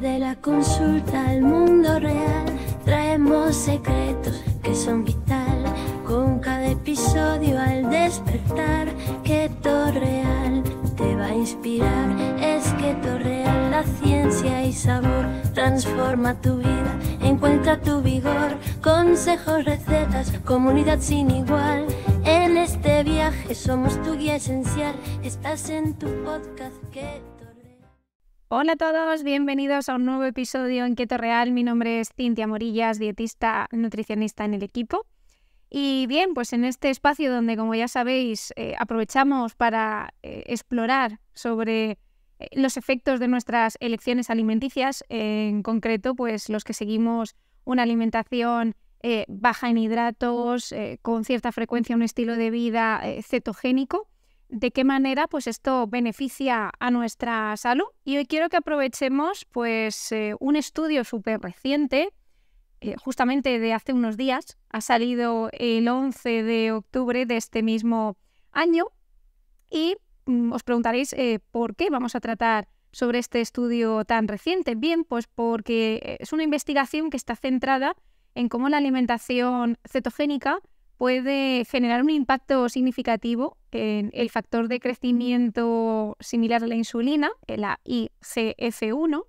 de la consulta al mundo real traemos secretos que son vital con cada episodio al despertar que Real te va a inspirar es que Real la ciencia y sabor transforma tu vida encuentra tu vigor consejos recetas comunidad sin igual en este viaje somos tu guía esencial estás en tu podcast que Hola a todos, bienvenidos a un nuevo episodio en Keto Real. Mi nombre es Cintia Morillas, dietista, nutricionista en el equipo. Y bien, pues en este espacio donde, como ya sabéis, eh, aprovechamos para eh, explorar sobre eh, los efectos de nuestras elecciones alimenticias, en concreto, pues los que seguimos una alimentación baja en hidratos, con cierta frecuencia un estilo de vida cetogénico, de qué manera pues esto beneficia a nuestra salud. Y hoy quiero que aprovechemos pues eh, un estudio súper reciente, eh, justamente de hace unos días, ha salido el 11 de octubre de este mismo año y mm, os preguntaréis eh, por qué vamos a tratar sobre este estudio tan reciente. Bien, pues porque es una investigación que está centrada en cómo la alimentación cetogénica puede generar un impacto significativo en el factor de crecimiento similar a la insulina, la icf 1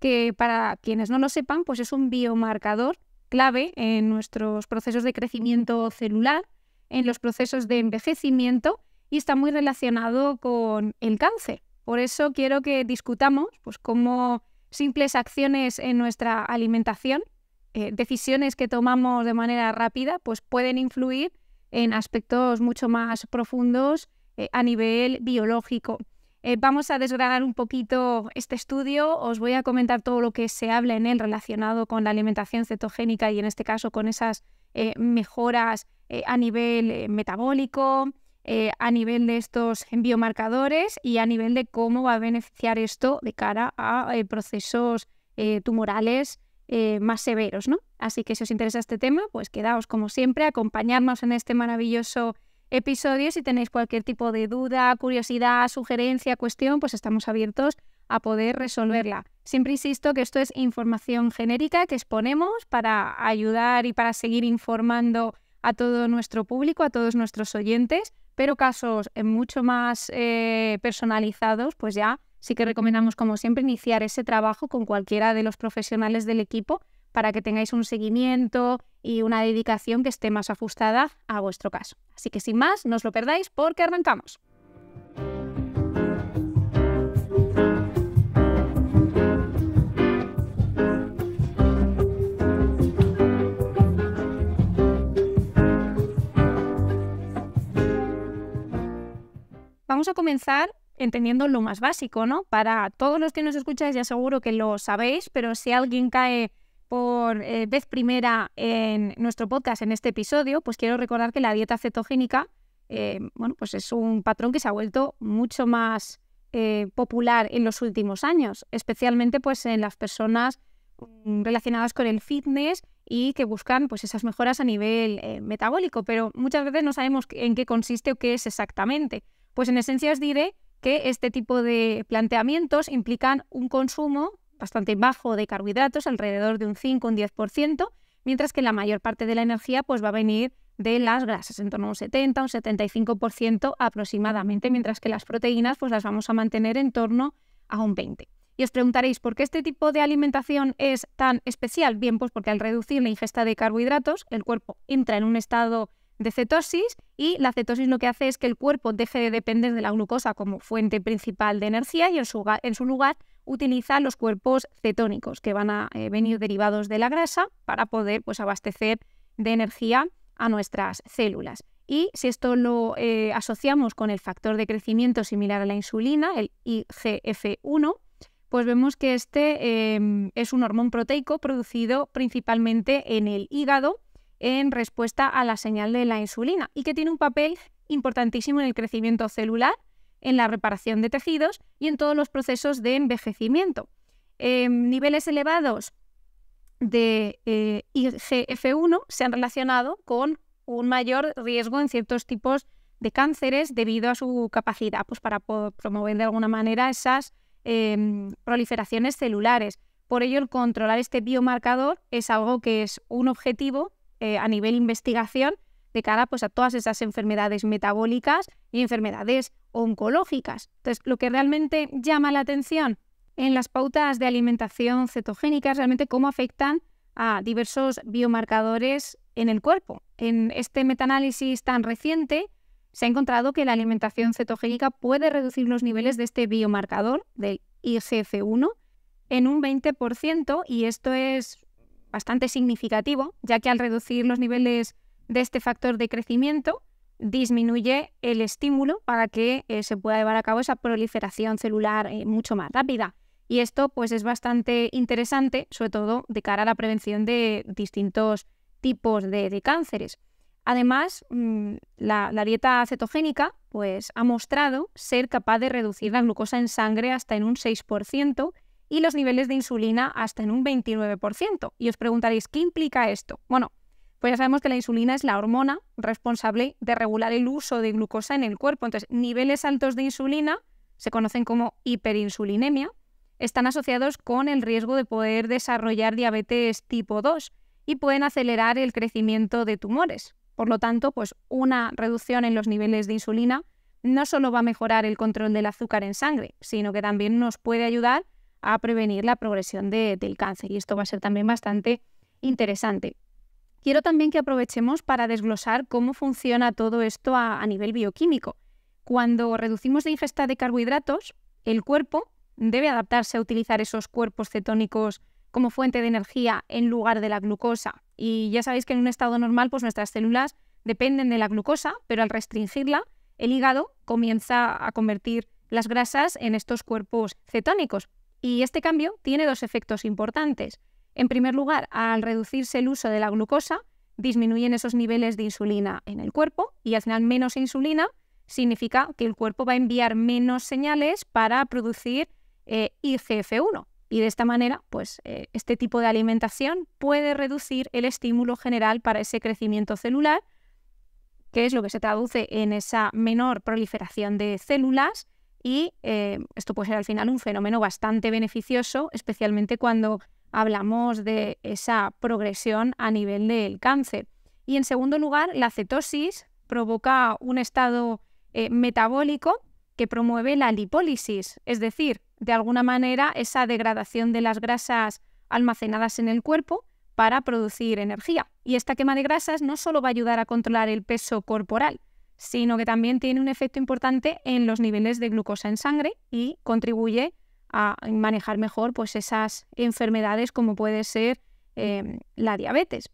que para quienes no lo sepan, pues es un biomarcador clave en nuestros procesos de crecimiento celular, en los procesos de envejecimiento y está muy relacionado con el cáncer. Por eso quiero que discutamos pues, cómo simples acciones en nuestra alimentación, eh, decisiones que tomamos de manera rápida, pues pueden influir en aspectos mucho más profundos eh, a nivel biológico. Eh, vamos a desgranar un poquito este estudio, os voy a comentar todo lo que se habla en él relacionado con la alimentación cetogénica y en este caso con esas eh, mejoras a nivel metabólico, a nivel de estos biomarcadores y a nivel de cómo va a beneficiar esto de cara a procesos tumorales eh, más severos, ¿no? Así que si os interesa este tema, pues quedaos como siempre, acompañarnos en este maravilloso episodio. Si tenéis cualquier tipo de duda, curiosidad, sugerencia, cuestión, pues estamos abiertos a poder resolverla. Siempre insisto que esto es información genérica que exponemos para ayudar y para seguir informando a todo nuestro público, a todos nuestros oyentes, pero casos eh, mucho más eh, personalizados, pues ya sí que recomendamos, como siempre, iniciar ese trabajo con cualquiera de los profesionales del equipo para que tengáis un seguimiento y una dedicación que esté más ajustada a vuestro caso. Así que sin más, no os lo perdáis porque arrancamos. Vamos a comenzar entendiendo lo más básico, ¿no? Para todos los que nos escucháis ya seguro que lo sabéis, pero si alguien cae por eh, vez primera en nuestro podcast, en este episodio, pues quiero recordar que la dieta cetogénica, eh, bueno, pues es un patrón que se ha vuelto mucho más eh, popular en los últimos años, especialmente pues en las personas mm, relacionadas con el fitness y que buscan pues esas mejoras a nivel metabólico, pero muchas veces no sabemos en qué consiste o qué es exactamente. Pues en esencia os diré que este tipo de planteamientos implican un consumo bastante bajo de carbohidratos, alrededor de un 5 o un 10%, mientras que la mayor parte de la energía pues, va a venir de las grasas, en torno a un 70 un 75% aproximadamente, mientras que las proteínas pues, las vamos a mantener en torno a un 20%. Y os preguntaréis, ¿por qué este tipo de alimentación es tan especial? Bien, pues porque al reducir la ingesta de carbohidratos, el cuerpo entra en un estado de cetosis y la cetosis lo que hace es que el cuerpo deje de depender de la glucosa como fuente principal de energía y en su, en su lugar utiliza los cuerpos cetónicos que van a eh, venir derivados de la grasa para poder pues, abastecer de energía a nuestras células. Y si esto lo eh, asociamos con el factor de crecimiento similar a la insulina, el IGF-1, pues vemos que este em, es un hormón proteico producido principalmente en el hígado en respuesta a la señal de la insulina y que tiene un papel importantísimo en el crecimiento celular, en la reparación de tejidos y en todos los procesos de envejecimiento. Em, niveles elevados de eh, IGF-1 se han relacionado con un mayor riesgo en ciertos tipos de cánceres debido a su capacidad pues, para promover de alguna manera esas em, proliferaciones celulares. Por ello, el controlar este biomarcador es algo que es un objetivo eh, a nivel investigación de cara pues, a todas esas enfermedades metabólicas y enfermedades oncológicas. Entonces, lo que realmente llama la atención en las pautas de alimentación cetogénica es realmente cómo afectan a diversos biomarcadores en el cuerpo. En este metaanálisis tan reciente se ha encontrado que la alimentación cetogénica puede reducir los niveles de este biomarcador, del IGF-1, en un 20% y esto es bastante significativo, ya que al reducir los niveles de este factor de crecimiento, disminuye el estímulo para que eh, se pueda llevar a cabo esa proliferación celular eh, mucho más rápida. Y esto pues es bastante interesante, sobre todo de cara a la prevención de distintos tipos de, cánceres. Además, mm, la, dieta cetogénica pues, ha mostrado ser capaz de reducir la glucosa en sangre hasta en un 6%, y los niveles de insulina hasta en un 29%. Y os preguntaréis, ¿qué implica esto? Bueno, pues ya sabemos que la insulina es la hormona responsable de regular el uso de glucosa en el cuerpo. Entonces, niveles altos de insulina se conocen como hiperinsulinemia, están asociados con el riesgo de poder desarrollar diabetes tipo 2 y pueden acelerar el crecimiento de tumores. Por lo tanto, pues una reducción en los niveles de insulina no solo va a mejorar el control del azúcar en sangre, sino que también nos puede ayudar a prevenir la progresión del cáncer. Y esto va a ser también bastante interesante. Quiero también que aprovechemos para desglosar cómo funciona todo esto a, nivel bioquímico. Cuando reducimos la ingesta de carbohidratos, el cuerpo debe adaptarse a utilizar esos cuerpos cetónicos como fuente de energía en lugar de la glucosa. Y ya sabéis que en un estado normal, pues nuestras células dependen de la glucosa, pero al restringirla, el hígado comienza a convertir las grasas en estos cuerpos cetónicos. Y este cambio tiene dos efectos importantes. En primer lugar, al reducirse el uso de la glucosa, disminuyen esos niveles de insulina en el cuerpo y al final menos insulina significa que el cuerpo va a enviar menos señales para producir eh, IGF-1. Y de esta manera, pues eh, este tipo de alimentación puede reducir el estímulo general para ese crecimiento celular, que es lo que se traduce en esa menor proliferación de células y eh, esto puede ser al final un fenómeno bastante beneficioso, especialmente cuando hablamos de esa progresión a nivel del cáncer. Y en segundo lugar, la cetosis provoca un estado eh, metabólico que promueve la lipólisis, es decir, de alguna manera esa degradación de las grasas almacenadas en el cuerpo para producir energía. Y esta quema de grasas no solo va a ayudar a controlar el peso corporal, sino que también tiene un efecto importante en los niveles de glucosa en sangre y contribuye a manejar mejor pues, esas enfermedades como puede ser em, la diabetes.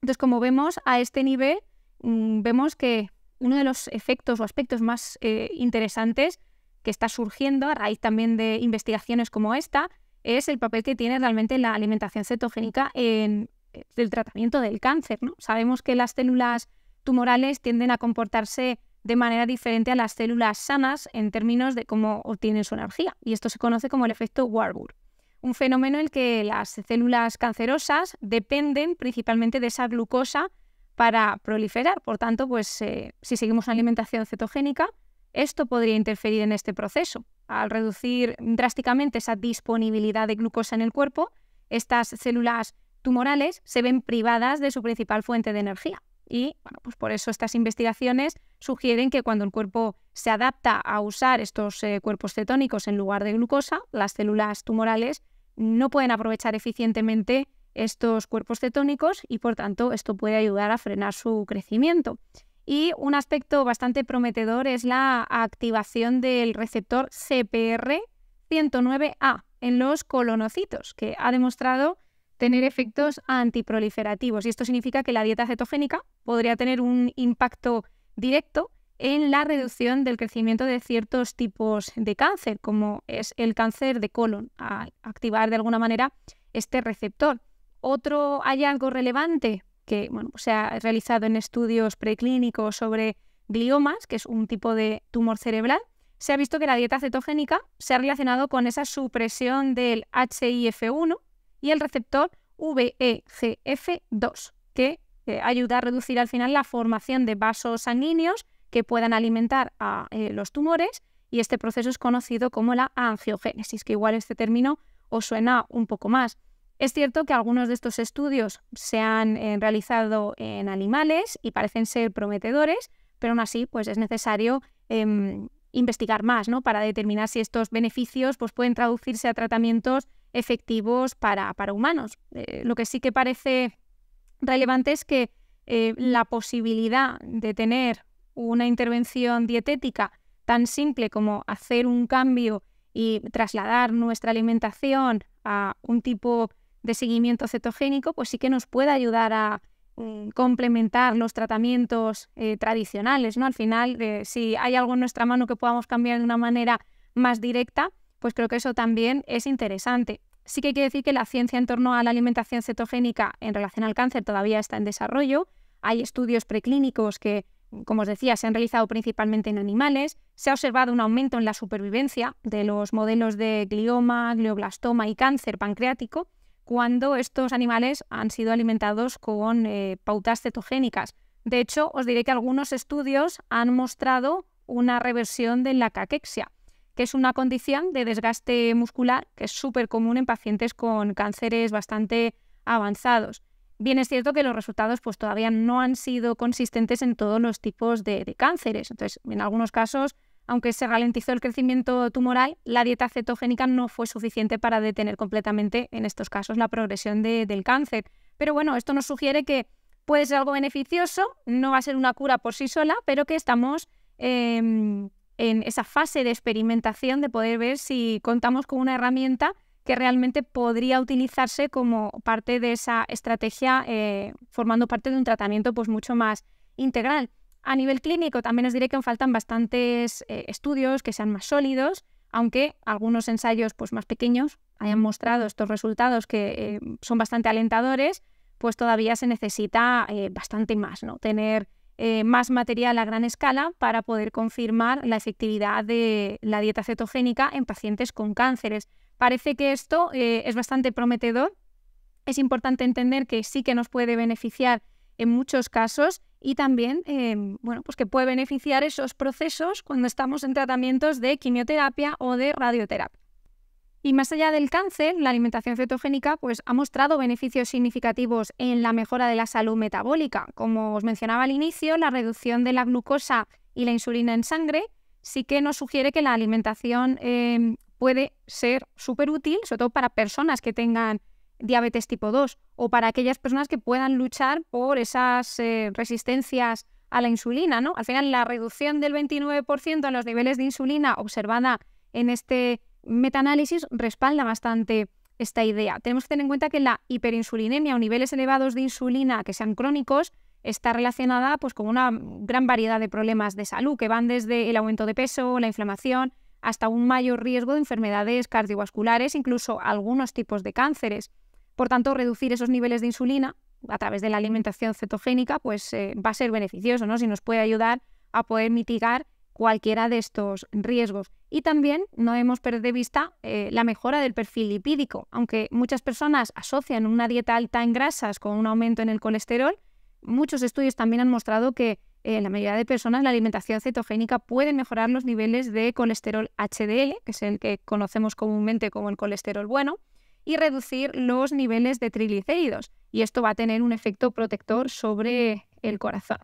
Entonces, como vemos a este nivel, mm, vemos que uno de los efectos o aspectos más eh, interesantes que está surgiendo a raíz también de investigaciones como esta es el papel que tiene realmente la alimentación cetogénica en el tratamiento del cáncer. Sabemos que las células tumorales tienden a comportarse de manera diferente a las células sanas en términos de cómo obtienen su energía. Y esto se conoce como el efecto Warburg, un fenómeno en el que las células cancerosas dependen principalmente de esa glucosa para proliferar. Por tanto, pues, eh, si seguimos una alimentación cetogénica, esto podría interferir en este proceso. Al reducir drásticamente esa disponibilidad de glucosa en el cuerpo, estas células tumorales se ven privadas de su principal fuente de energía, y pues por eso estas investigaciones sugieren que cuando el cuerpo se adapta a usar estos eh, cuerpos cetónicos en lugar de glucosa, las células tumorales no pueden aprovechar eficientemente estos cuerpos cetónicos y por tanto esto puede ayudar a frenar su crecimiento. Y un aspecto bastante prometedor es la activación del receptor CPR109A en los colonocitos, que ha demostrado tener efectos antiproliferativos. Y esto significa que la dieta cetogénica podría tener un impacto directo en la reducción del crecimiento de ciertos tipos de cáncer, como es el cáncer de colon, al activar de alguna manera este receptor. Otro hallazgo relevante que bueno, pues se ha realizado en estudios preclínicos sobre gliomas, que es un tipo de tumor cerebral, se ha visto que la dieta cetogénica se ha relacionado con esa supresión del HIF1, y el receptor VEGF2, que eh, ayuda a reducir al final la formación de vasos sanguíneos que puedan alimentar a eh, los tumores y este proceso es conocido como la angiogénesis, que igual este término os suena un poco más. Es cierto que algunos de estos estudios se han eh, realizado en animales y parecen ser prometedores, pero aún así pues, es necesario em, investigar más ¿no? para determinar si estos beneficios pues, pueden traducirse a tratamientos efectivos para, humanos. Eh, lo que sí que parece relevante es que eh, la posibilidad de tener una intervención dietética tan simple como hacer un cambio y trasladar nuestra alimentación a un tipo de seguimiento cetogénico, pues sí que nos puede ayudar a mm, complementar los tratamientos eh, tradicionales, ¿no? Al final, si hay algo en nuestra mano que podamos cambiar de una manera más directa, pues creo que eso también es interesante. Sí que hay que decir que la ciencia en torno a la alimentación cetogénica en relación al cáncer todavía está en desarrollo. Hay estudios preclínicos que, como os decía, se han realizado principalmente en animales. Se ha observado un aumento en la supervivencia de los modelos de glioma, glioblastoma y cáncer pancreático cuando estos animales han sido alimentados con eh, pautas cetogénicas. De hecho, os diré que algunos estudios han mostrado una reversión de la caquexia que es una condición de desgaste muscular que es súper común en pacientes con cánceres bastante avanzados. Bien es cierto que los resultados pues, todavía no han sido consistentes en todos los tipos de, cánceres. Entonces, en algunos casos, aunque se ralentizó el crecimiento tumoral, la dieta cetogénica no fue suficiente para detener completamente, en estos casos, la progresión del cáncer. Pero bueno, esto nos sugiere que puede ser algo beneficioso, no va a ser una cura por sí sola, pero que estamos em, en esa fase de experimentación de poder ver si contamos con una herramienta que realmente podría utilizarse como parte de esa estrategia, eh, formando parte de un tratamiento pues, mucho más integral. A nivel clínico también os diré que faltan bastantes eh, estudios que sean más sólidos, aunque algunos ensayos pues, más pequeños hayan mostrado estos resultados que eh, son bastante alentadores, pues todavía se necesita bastante más, ¿no? Tener eh, más material a gran escala para poder confirmar la efectividad de la dieta cetogénica en pacientes con cánceres. Parece que esto eh, es bastante prometedor. Es importante entender que sí que nos puede beneficiar en muchos casos y también em, bueno, pues que puede beneficiar esos procesos cuando estamos en tratamientos de quimioterapia o de radioterapia. Y más allá del cáncer, la alimentación cetogénica pues, ha mostrado beneficios significativos en la mejora de la salud metabólica. Como os mencionaba al inicio, la reducción de la glucosa y la insulina en sangre sí que nos sugiere que la alimentación em, puede ser súper útil, sobre todo para personas que tengan diabetes tipo 2 o para aquellas personas que puedan luchar por esas eh, resistencias a la insulina. ¿no? Al final, la reducción del 29% en los niveles de insulina observada en este metaanálisis respalda bastante esta idea. Tenemos que tener en cuenta que la hiperinsulinemia o niveles elevados de insulina que sean crónicos está relacionada pues, con una gran variedad de problemas de salud que van desde el aumento de peso, la inflamación, hasta un mayor riesgo de enfermedades cardiovasculares, incluso algunos tipos de cánceres. Por tanto, reducir esos niveles de insulina a través de la alimentación cetogénica pues, eh, va a ser beneficioso, ¿no? si nos puede ayudar a poder mitigar cualquiera de estos riesgos. Y también no hemos perdido de vista eh, la mejora del perfil lipídico. Aunque muchas personas asocian una dieta alta en grasas con un aumento en el colesterol, muchos estudios también han mostrado que en eh, la mayoría de personas la alimentación cetogénica puede mejorar los niveles de colesterol HDL, que es el que conocemos comúnmente como el colesterol bueno, y reducir los niveles de triglicéridos. Y esto va a tener un efecto protector sobre el corazón.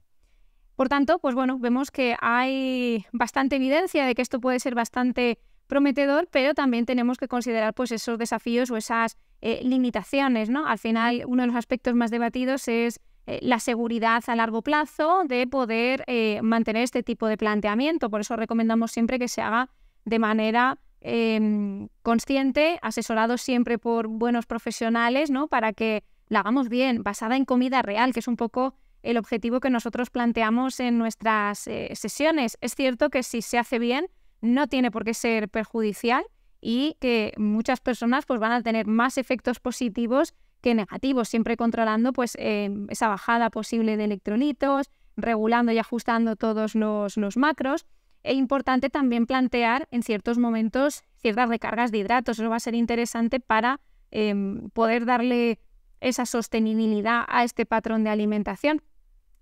Por tanto, pues bueno, vemos que hay bastante evidencia de que esto puede ser bastante prometedor, pero también tenemos que considerar pues esos desafíos o esas eh, limitaciones, ¿no? Al final, uno de los aspectos más debatidos es eh, la seguridad a largo plazo de poder eh, mantener este tipo de planteamiento. Por eso recomendamos siempre que se haga de manera em, consciente, asesorado siempre por buenos profesionales, ¿no? Para que la hagamos bien, basada en comida real, que es un poco el objetivo que nosotros planteamos en nuestras eh, sesiones. Es cierto que si se hace bien, no tiene por qué ser perjudicial y que muchas personas pues, van a tener más efectos positivos que negativos, siempre controlando pues, em, esa bajada posible de electrolitos, regulando y ajustando todos los, macros. E importante también plantear en ciertos momentos ciertas recargas de hidratos. Eso va a ser interesante para em, poder darle esa sostenibilidad a este patrón de alimentación.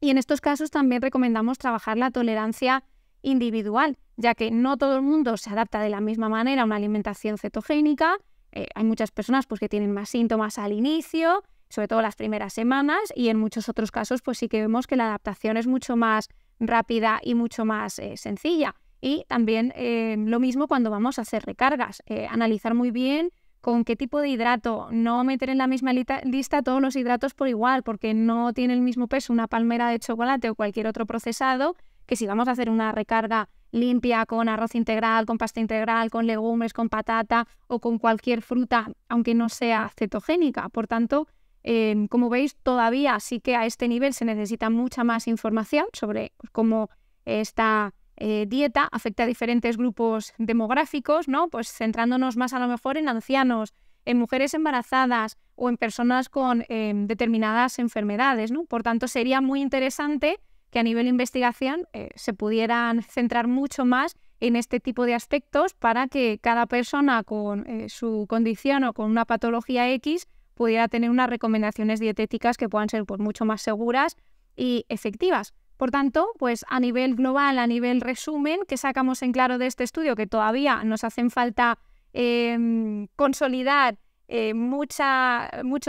Y en estos casos también recomendamos trabajar la tolerancia individual, ya que no todo el mundo se adapta de la misma manera a una alimentación cetogénica. Eh, hay muchas personas pues, que tienen más síntomas al inicio, sobre todo las primeras semanas, y en muchos otros casos pues sí que vemos que la adaptación es mucho más rápida y mucho más eh, sencilla. Y también eh, lo mismo cuando vamos a hacer recargas, analizar muy bien con qué tipo de hidrato, no meter en la misma lista todos los hidratos por igual, porque no tiene el mismo peso una palmera de chocolate o cualquier otro procesado, que si vamos a hacer una recarga limpia con arroz integral, con pasta integral, con legumes, con patata o con cualquier fruta, aunque no sea cetogénica. Por tanto, eh, como veis, todavía sí que a este nivel se necesita mucha más información sobre pues, cómo está eh, dieta afecta a diferentes grupos demográficos, ¿no? Pues centrándonos más a lo mejor en ancianos, en mujeres embarazadas o en personas con em, determinadas enfermedades, Por tanto, sería muy interesante que a nivel de investigación eh, se pudieran centrar mucho más en este tipo de aspectos para que cada persona con eh, su condición o con una patología X pudiera tener unas recomendaciones dietéticas que puedan ser pues, mucho más seguras y efectivas. Por tanto, pues a nivel global, a nivel resumen, que sacamos en claro de este estudio, que todavía nos hacen falta em, consolidar eh, muchos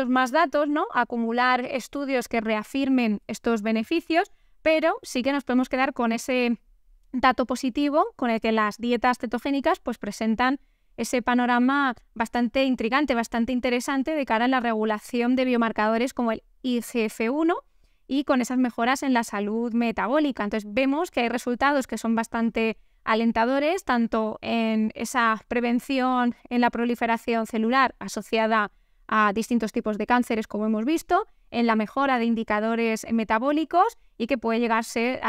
más datos, ¿no? acumular estudios que reafirmen estos beneficios, pero sí que nos podemos quedar con ese dato positivo con el que las dietas cetogénicas pues, presentan ese panorama bastante intrigante, bastante interesante de cara a la regulación de biomarcadores como el icf 1 y con esas mejoras en la salud metabólica. Entonces vemos que hay resultados que son bastante alentadores, tanto en esa prevención en la proliferación celular asociada a distintos tipos de cánceres, como hemos visto, en la mejora de indicadores metabólicos y que puede llegar a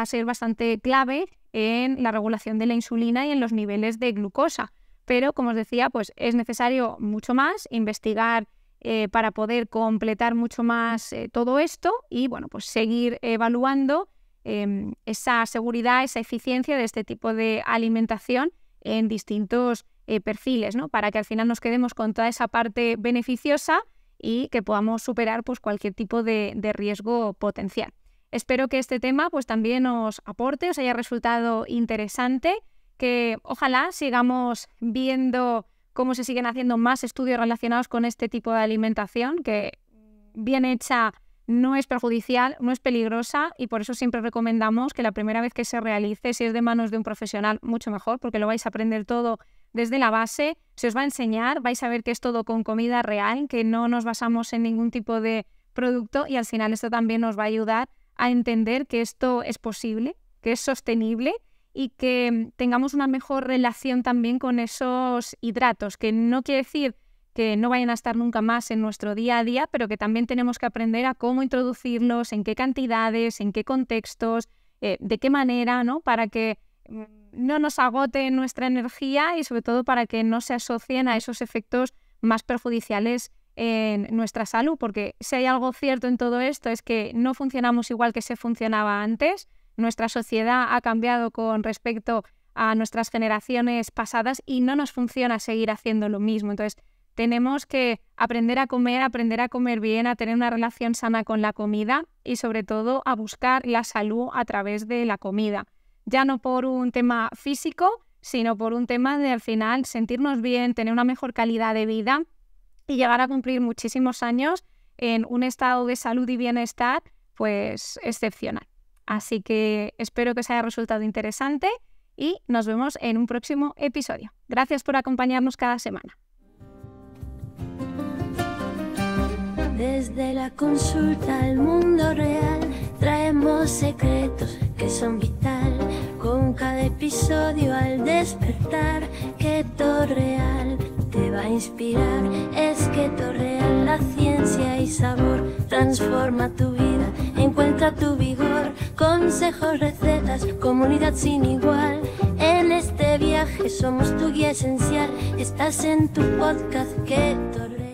ser, bastante clave en la regulación de la insulina y en los niveles de glucosa. Pero, como os decía, pues es necesario mucho más investigar eh, para poder completar mucho más eh, todo esto y bueno, pues seguir evaluando em, esa seguridad, esa eficiencia de este tipo de alimentación en distintos eh, perfiles, ¿no? Para que al final nos quedemos con toda esa parte beneficiosa y que podamos superar pues, cualquier tipo de, riesgo potencial. Espero que este tema pues, también os aporte, os haya resultado interesante, que ojalá sigamos viendo cómo se siguen haciendo más estudios relacionados con este tipo de alimentación que bien hecha no es perjudicial, no es peligrosa y por eso siempre recomendamos que la primera vez que se realice, si es de manos de un profesional, mucho mejor, porque lo vais a aprender todo desde la base, se os va a enseñar, vais a ver que es todo con comida real, que no nos basamos en ningún tipo de producto y al final esto también nos va a ayudar a entender que esto es posible, que es sostenible y que mm, tengamos una mejor relación también con esos hidratos, que no quiere decir que no vayan a estar nunca más en nuestro día a día, pero que también tenemos que aprender a cómo introducirlos, en qué cantidades, en qué contextos, eh, de qué manera, ¿no? Para que mm, no nos agote nuestra energía y sobre todo para que no se asocien a esos efectos más perjudiciales en nuestra salud, porque si hay algo cierto en todo esto es que no funcionamos igual que se funcionaba antes, nuestra sociedad ha cambiado con respecto a nuestras generaciones pasadas y no nos funciona seguir haciendo lo mismo. Entonces, tenemos que aprender a comer, aprender a comer bien, a tener una relación sana con la comida y sobre todo a buscar la salud a través de la comida. Ya no por un tema físico, sino por un tema de al final sentirnos bien, tener una mejor calidad de vida y llegar a cumplir muchísimos años en un estado de salud y bienestar pues excepcional. Así que espero que os haya resultado interesante y nos vemos en un próximo episodio. Gracias por acompañarnos cada semana. Desde la consulta al mundo real traemos secretos que son vitales. Con cada episodio al despertar, que todo real te va a inspirar es que torreal la ciencia y sabor transforma tu vida, encuentra tu vigor, consejos, recetas, comunidad sin igual. En este viaje somos tu guía esencial, estás en tu podcast que torreal.